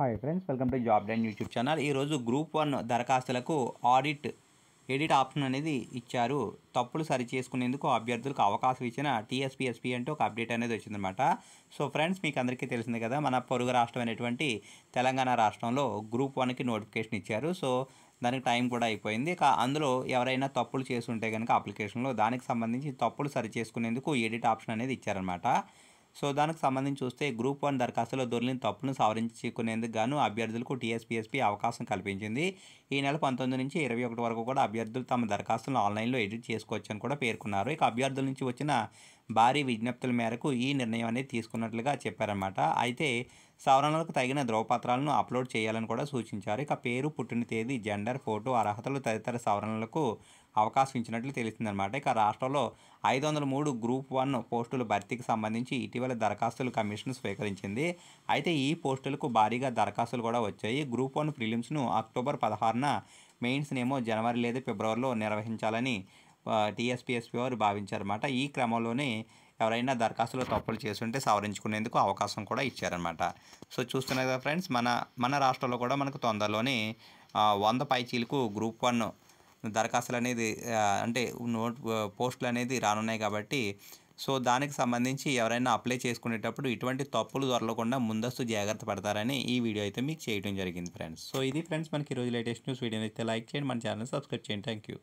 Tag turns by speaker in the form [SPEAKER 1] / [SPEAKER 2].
[SPEAKER 1] hi friends welcome to job డైన్ YouTube channel ఈరోజు group one దరఖాస్తులకు ఆడిట్ ఎడిట్ ఆప్షన్ అనేది ఇచ్చారు తప్పులు సరిచేసుకునేందుకు అభ్యర్థులకు అవకాశం ఇచ్చిన టీఎస్పీఎస్పీ అంటే ఒక అప్డేట్ అనేది వచ్చిందనమాట సో ఫ్రెండ్స్ మీకు అందరికీ తెలిసింది కదా మన పొరుగు రాష్ట్రమైనటువంటి తెలంగాణ రాష్ట్రంలో గ్రూప్ వన్కి నోటిఫికేషన్ ఇచ్చారు సో దానికి టైం కూడా అయిపోయింది అందులో ఎవరైనా తప్పులు చేసి ఉంటే కనుక అప్లికేషన్లో దానికి సంబంధించి తప్పులు సరిచేసుకునేందుకు ఎడిట్ ఆప్షన్ అనేది ఇచ్చారనమాట సో దానికి సంబంధించి చూస్తే గ్రూప్ వన్ దరఖాస్తులో దొరికిన తప్పును సవరించుకునేందుకు గాను అభ్యర్థులకు టీఎస్పీఎస్పీ అవకాశం కల్పించింది ఈ నెల పంతొమ్మిది నుంచి ఇరవై ఒకటి వరకు కూడా అభ్యర్థులు తమ దరఖాస్తులను ఆన్లైన్లో ఎడిట్ చేసుకోవచ్చని కూడా పేర్కొన్నారు ఇక అభ్యర్థుల నుంచి వచ్చిన భారీ విజ్ఞప్తుల మేరకు ఈ నిర్ణయం అనేది తీసుకున్నట్లుగా చెప్పారన్నమాట అయితే సవరణలకు తగిన ధ్రువపత్రాలను అప్లోడ్ చేయాలని కూడా సూచించారు ఇక పేరు పుట్టిన తేదీ జెండర్ ఫోటో అర్హతలు తదితర సవరణలకు అవకాశం ఇచ్చినట్లు తెలిసిందనమాట ఇక రాష్ట్రంలో ఐదు వందల మూడు గ్రూప్ వన్ పోస్టుల భర్తీకి సంబంధించి ఇటీవల దరఖాస్తులు కమిషన్ స్వీకరించింది అయితే ఈ పోస్టులకు భారీగా దరఖాస్తులు కూడా వచ్చాయి గ్రూప్ వన్ ప్రిలిమ్స్ను అక్టోబర్ పదహారున మెయిన్స్నేమో జనవరి లేదా ఫిబ్రవరిలో నిర్వహించాలని టీఎస్పీఎస్పీ వారు భావించారన్నమాట ఈ క్రమంలోనే ఎవరైనా దరఖాస్తులో తప్పులు చేస్తుంటే సవరించుకునేందుకు అవకాశం కూడా ఇచ్చారనమాట సో చూస్తున్నారు కదా ఫ్రెండ్స్ మన మన రాష్ట్రంలో కూడా మనకు తొందరలోనే వంద పైచీలకు గ్రూప్ వన్ దరఖాస్తులు అనేది అంటే నోట్ పోస్టులు అనేది రానున్నాయి కాబట్టి సో దానికి సంబంధించి ఎవరైనా అప్లై చేసుకునేటప్పుడు ఇటువంటి తప్పులు దొరకకుండా ముందస్తు జాగ్రత్త పడతారని ఈ వీడియో అయితే మీకు చేయడం జరిగింది ఫ్రెండ్స్ సో ఇది ఫ్రెండ్స్ మనకి ఈరోజు లేటెస్ట్ న్యూస్ వీడియో అయితే లైక్ చేయండి మన ఛానల్ సబ్స్క్రైబ్ చేయండి థ్యాంక్ యూ